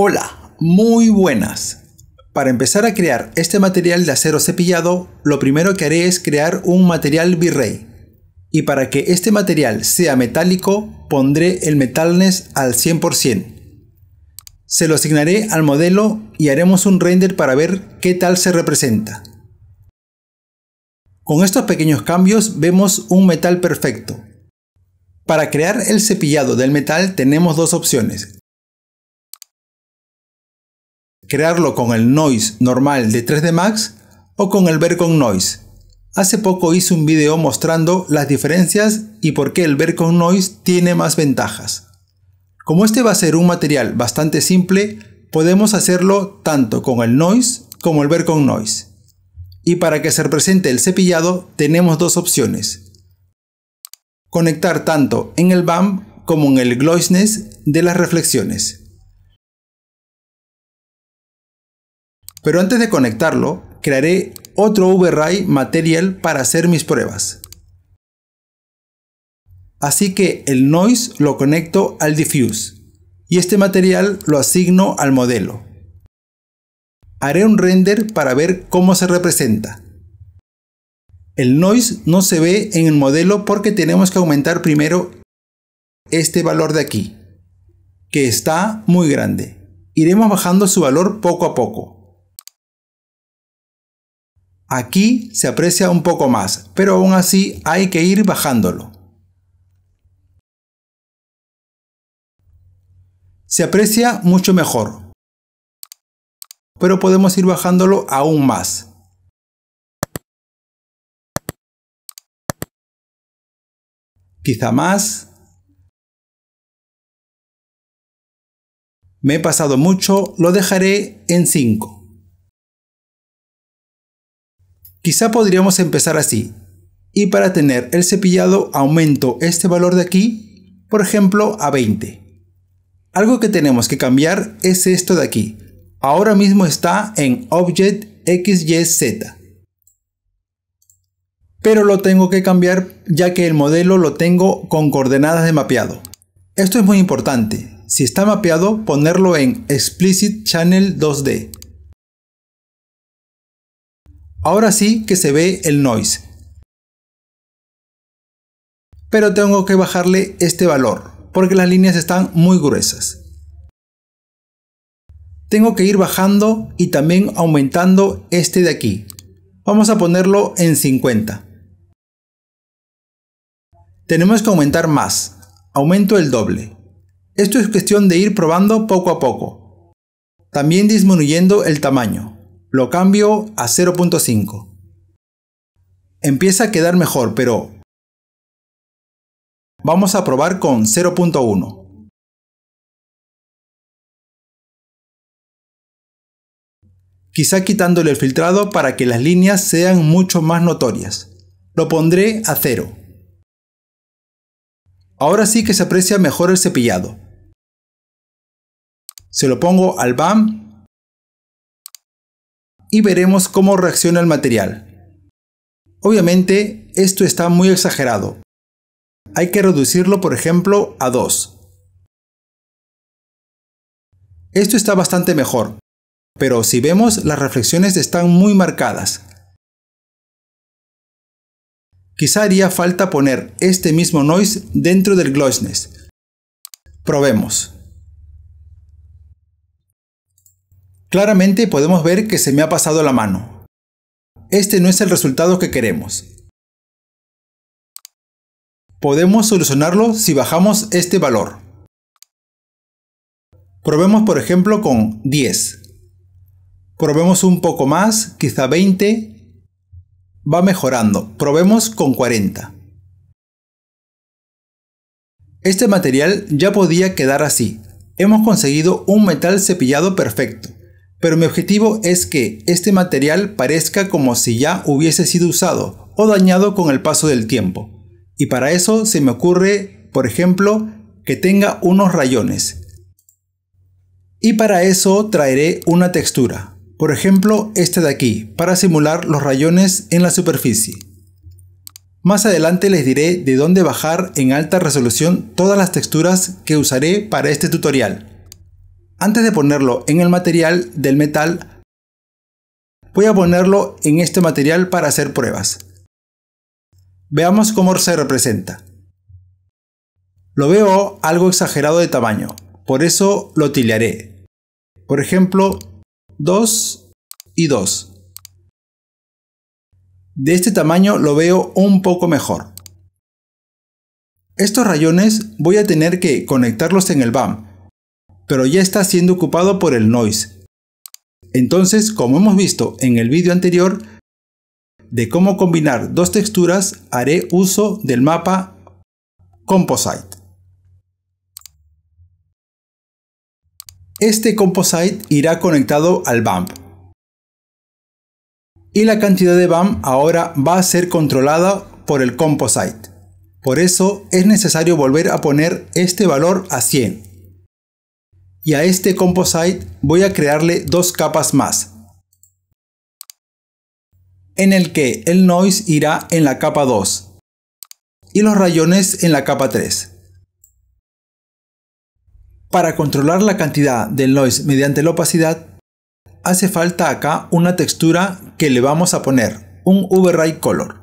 Hola, muy buenas. Para empezar a crear este material de acero cepillado, lo primero que haré es crear un material virrey. Y para que este material sea metálico, pondré el metalness al 100%. Se lo asignaré al modelo y haremos un render para ver qué tal se representa. Con estos pequeños cambios vemos un metal perfecto. Para crear el cepillado del metal tenemos dos opciones, crearlo con el Noise normal de 3D Max o con el Vercon Noise. Hace poco hice un video mostrando las diferencias y por qué el Vercon Noise tiene más ventajas. Como este va a ser un material bastante simple, podemos hacerlo tanto con el Noise como el Vercon Noise. Y para que se represente el cepillado tenemos dos opciones. Conectar tanto en el BAM como en el Gloisness de las reflexiones. Pero antes de conectarlo, crearé otro Vray material para hacer mis pruebas. Así que el noise lo conecto al diffuse y este material lo asigno al modelo. Haré un render para ver cómo se representa. El noise no se ve en el modelo porque tenemos que aumentar primero este valor de aquí, que está muy grande. Iremos bajando su valor poco a poco. Aquí se aprecia un poco más, pero aún así hay que ir bajándolo. Se aprecia mucho mejor, pero podemos ir bajándolo aún más. Quizá más. Me he pasado mucho, lo dejaré en 5. Quizá podríamos empezar así. Y para tener el cepillado aumento este valor de aquí, por ejemplo, a 20. Algo que tenemos que cambiar es esto de aquí. Ahora mismo está en Object XYZ. Pero lo tengo que cambiar ya que el modelo lo tengo con coordenadas de mapeado. Esto es muy importante. Si está mapeado, ponerlo en Explicit Channel 2D. Ahora sí que se ve el noise. Pero tengo que bajarle este valor, porque las líneas están muy gruesas. Tengo que ir bajando y también aumentando este de aquí. Vamos a ponerlo en 50. Tenemos que aumentar más. Aumento el doble. Esto es cuestión de ir probando poco a poco. También disminuyendo el tamaño. Lo cambio a 0.5. Empieza a quedar mejor, pero... Vamos a probar con 0.1. Quizá quitándole el filtrado para que las líneas sean mucho más notorias. Lo pondré a 0. Ahora sí que se aprecia mejor el cepillado. Se lo pongo al BAM y veremos cómo reacciona el material. Obviamente, esto está muy exagerado. Hay que reducirlo, por ejemplo, a 2. Esto está bastante mejor, pero si vemos, las reflexiones están muy marcadas. Quizá haría falta poner este mismo noise dentro del glossness. Probemos. Claramente podemos ver que se me ha pasado la mano. Este no es el resultado que queremos. Podemos solucionarlo si bajamos este valor. Probemos por ejemplo con 10. Probemos un poco más, quizá 20. Va mejorando. Probemos con 40. Este material ya podía quedar así. Hemos conseguido un metal cepillado perfecto pero mi objetivo es que este material parezca como si ya hubiese sido usado o dañado con el paso del tiempo. Y para eso se me ocurre, por ejemplo, que tenga unos rayones. Y para eso traeré una textura, por ejemplo esta de aquí, para simular los rayones en la superficie. Más adelante les diré de dónde bajar en alta resolución todas las texturas que usaré para este tutorial. Antes de ponerlo en el material del metal, voy a ponerlo en este material para hacer pruebas. Veamos cómo se representa. Lo veo algo exagerado de tamaño, por eso lo tilearé. Por ejemplo, 2 y 2. De este tamaño lo veo un poco mejor. Estos rayones voy a tener que conectarlos en el BAM pero ya está siendo ocupado por el noise. Entonces, como hemos visto en el vídeo anterior de cómo combinar dos texturas, haré uso del mapa Composite. Este composite irá conectado al bump. Y la cantidad de bump ahora va a ser controlada por el composite. Por eso es necesario volver a poner este valor a 100 y a este composite voy a crearle dos capas más en el que el noise irá en la capa 2 y los rayones en la capa 3. Para controlar la cantidad del noise mediante la opacidad, hace falta acá una textura que le vamos a poner, un ray color.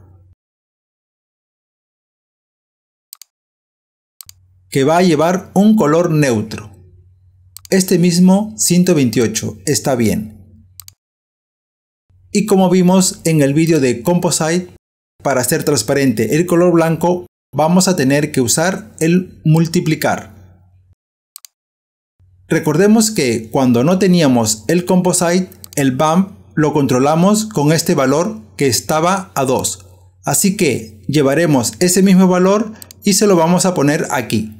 Que va a llevar un color neutro este mismo 128 está bien. Y como vimos en el vídeo de Composite, para hacer transparente el color blanco vamos a tener que usar el multiplicar. Recordemos que cuando no teníamos el Composite, el bump lo controlamos con este valor que estaba a 2. Así que llevaremos ese mismo valor y se lo vamos a poner aquí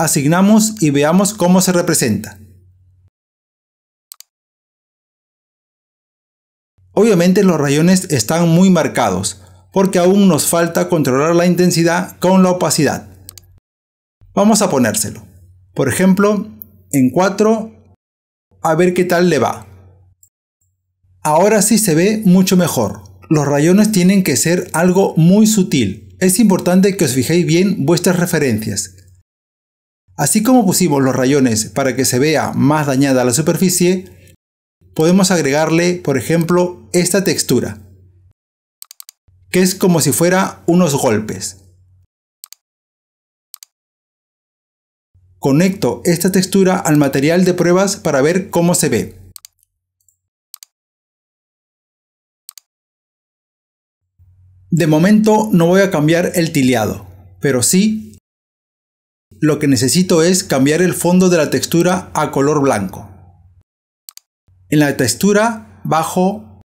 asignamos y veamos cómo se representa. Obviamente los rayones están muy marcados, porque aún nos falta controlar la intensidad con la opacidad. Vamos a ponérselo. Por ejemplo, en 4, a ver qué tal le va. Ahora sí se ve mucho mejor. Los rayones tienen que ser algo muy sutil. Es importante que os fijéis bien vuestras referencias. Así como pusimos los rayones para que se vea más dañada la superficie, podemos agregarle, por ejemplo, esta textura, que es como si fuera unos golpes. Conecto esta textura al material de pruebas para ver cómo se ve. De momento no voy a cambiar el tileado, pero sí lo que necesito es cambiar el fondo de la textura a color blanco. En la textura bajo,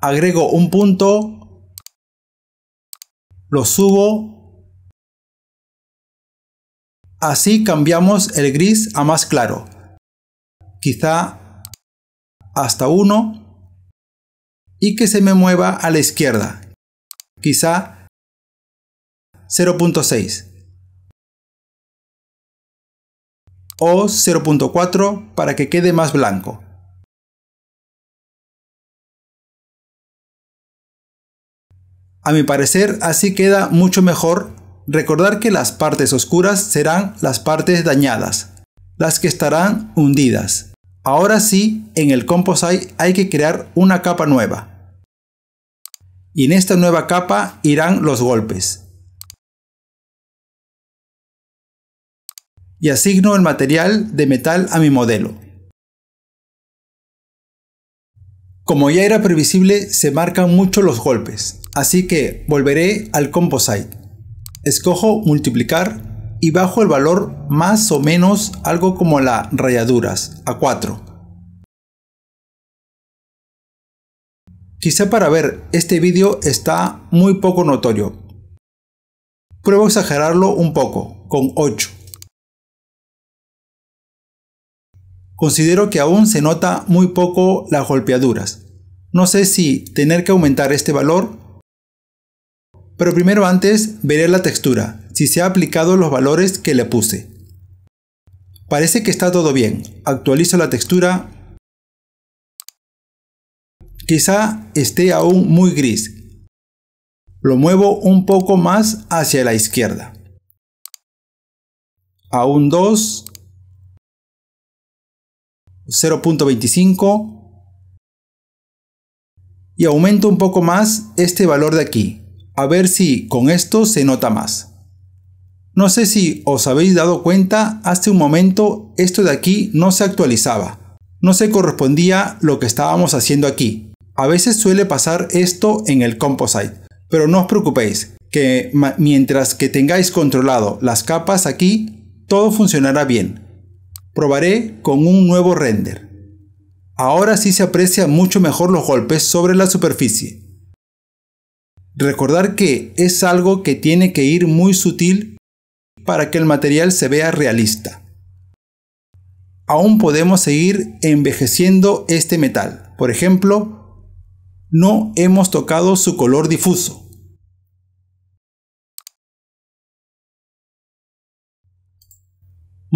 agrego un punto, lo subo, así cambiamos el gris a más claro, quizá hasta 1 y que se me mueva a la izquierda, quizá 0.6. o 0.4 para que quede más blanco. A mi parecer así queda mucho mejor recordar que las partes oscuras serán las partes dañadas, las que estarán hundidas. Ahora sí, en el Composite hay que crear una capa nueva. Y en esta nueva capa irán los golpes. y asigno el material de metal a mi modelo. Como ya era previsible, se marcan mucho los golpes, así que volveré al Composite. Escojo multiplicar y bajo el valor más o menos algo como la rayaduras, a 4. Quizá para ver este vídeo está muy poco notorio. Pruebo a exagerarlo un poco, con 8. Considero que aún se nota muy poco las golpeaduras. No sé si tener que aumentar este valor, pero primero antes veré la textura, si se ha aplicado los valores que le puse. Parece que está todo bien, actualizo la textura. Quizá esté aún muy gris, lo muevo un poco más hacia la izquierda. Aún dos. 0.25 y aumento un poco más este valor de aquí, a ver si con esto se nota más. No sé si os habéis dado cuenta, hace un momento esto de aquí no se actualizaba, no se correspondía lo que estábamos haciendo aquí. A veces suele pasar esto en el composite, pero no os preocupéis, que mientras que tengáis controlado las capas aquí, todo funcionará bien. Probaré con un nuevo render. Ahora sí se aprecia mucho mejor los golpes sobre la superficie. Recordar que es algo que tiene que ir muy sutil para que el material se vea realista. Aún podemos seguir envejeciendo este metal. Por ejemplo, no hemos tocado su color difuso.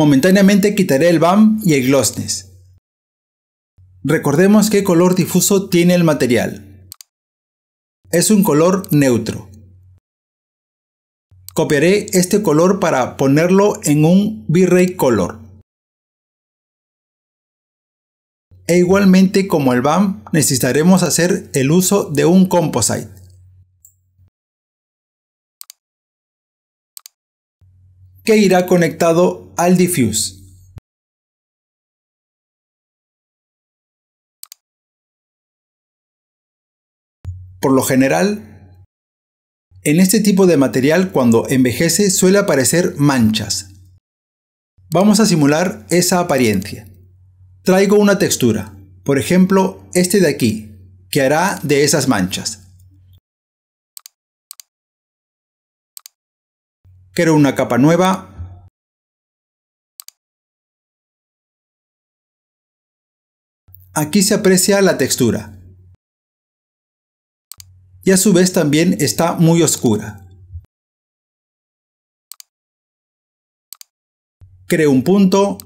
Momentáneamente quitaré el BAM y el Glossness. Recordemos qué color difuso tiene el material. Es un color neutro. Copiaré este color para ponerlo en un V-Ray Color. E igualmente como el BAM necesitaremos hacer el uso de un Composite. que irá conectado al diffuse. Por lo general, en este tipo de material cuando envejece suele aparecer manchas. Vamos a simular esa apariencia. Traigo una textura, por ejemplo este de aquí, que hará de esas manchas. Quiero una capa nueva Aquí se aprecia la textura. Y a su vez también está muy oscura. Creo un punto.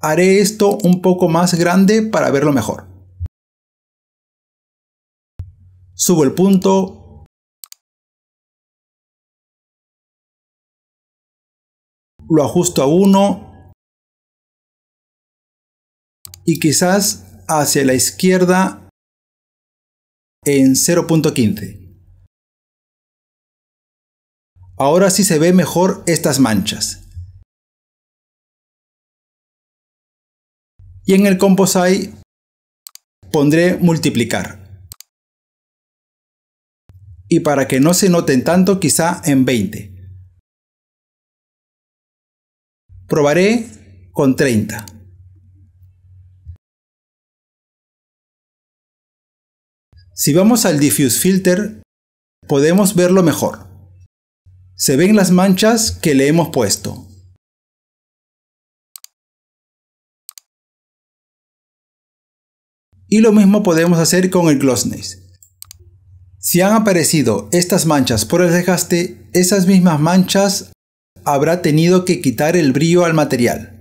Haré esto un poco más grande para verlo mejor. Subo el punto. Lo ajusto a 1 y quizás hacia la izquierda en 0.15. Ahora sí se ve mejor estas manchas. Y en el Composite pondré multiplicar. Y para que no se noten tanto, quizá en 20. Probaré con 30. Si vamos al Diffuse Filter, podemos verlo mejor. Se ven las manchas que le hemos puesto. Y lo mismo podemos hacer con el Glossness. Si han aparecido estas manchas por el desgaste, esas mismas manchas habrá tenido que quitar el brillo al material.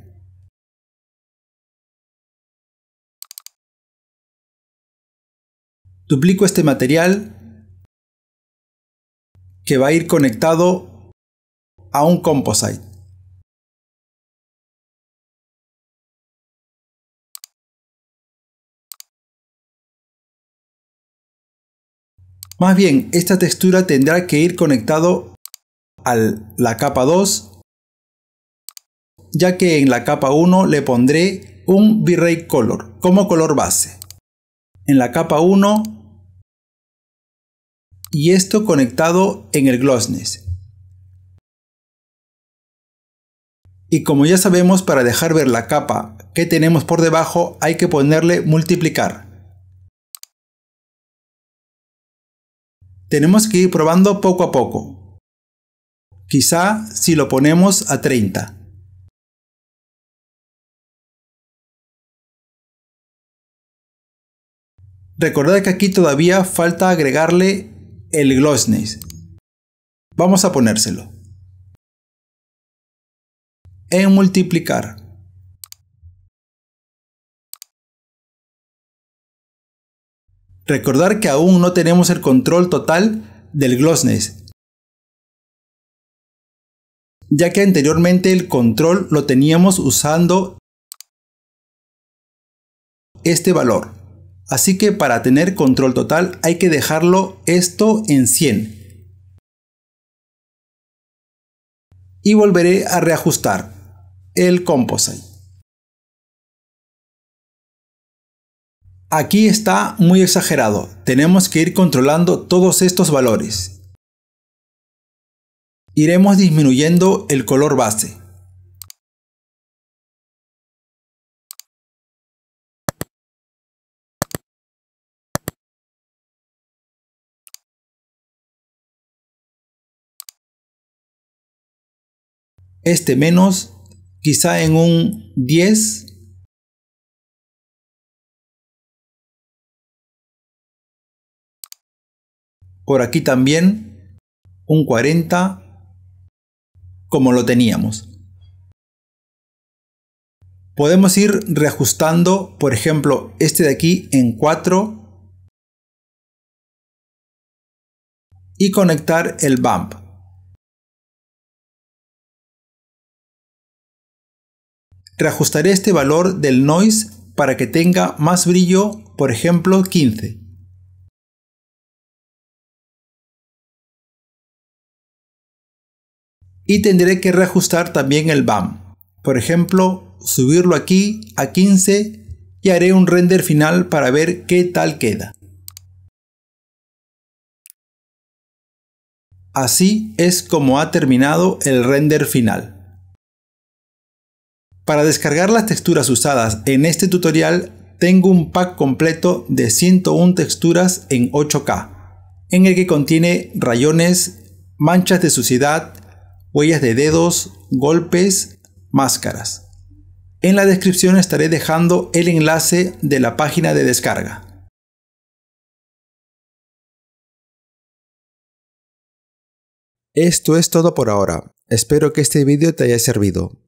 duplico este material que va a ir conectado a un composite. Más bien, esta textura tendrá que ir conectado a la capa 2, ya que en la capa 1 le pondré un V-Ray Color como color base. En la capa 1 y esto conectado en el Glossness. Y como ya sabemos, para dejar ver la capa que tenemos por debajo hay que ponerle multiplicar. Tenemos que ir probando poco a poco. Quizá si lo ponemos a 30. Recordad que aquí todavía falta agregarle el Glossness. Vamos a ponérselo. En multiplicar. Recordar que aún no tenemos el control total del Glossness, ya que anteriormente el control lo teníamos usando este valor. Así que para tener control total hay que dejarlo esto en 100. Y volveré a reajustar el composite. Aquí está muy exagerado, tenemos que ir controlando todos estos valores. Iremos disminuyendo el color base. este menos, quizá en un 10, por aquí también un 40 como lo teníamos. Podemos ir reajustando, por ejemplo, este de aquí en 4 y conectar el bump. Reajustaré este valor del noise para que tenga más brillo, por ejemplo 15. Y tendré que reajustar también el BAM. Por ejemplo, subirlo aquí a 15 y haré un render final para ver qué tal queda. Así es como ha terminado el render final. Para descargar las texturas usadas en este tutorial, tengo un pack completo de 101 texturas en 8K, en el que contiene rayones, manchas de suciedad, huellas de dedos, golpes, máscaras. En la descripción estaré dejando el enlace de la página de descarga. Esto es todo por ahora. Espero que este vídeo te haya servido.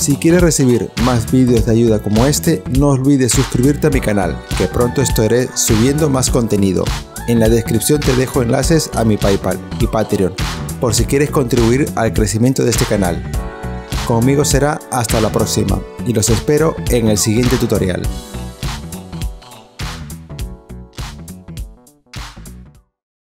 Si quieres recibir más vídeos de ayuda como este, no olvides suscribirte a mi canal, que pronto estaré subiendo más contenido. En la descripción te dejo enlaces a mi Paypal y Patreon, por si quieres contribuir al crecimiento de este canal. Conmigo será hasta la próxima y los espero en el siguiente tutorial.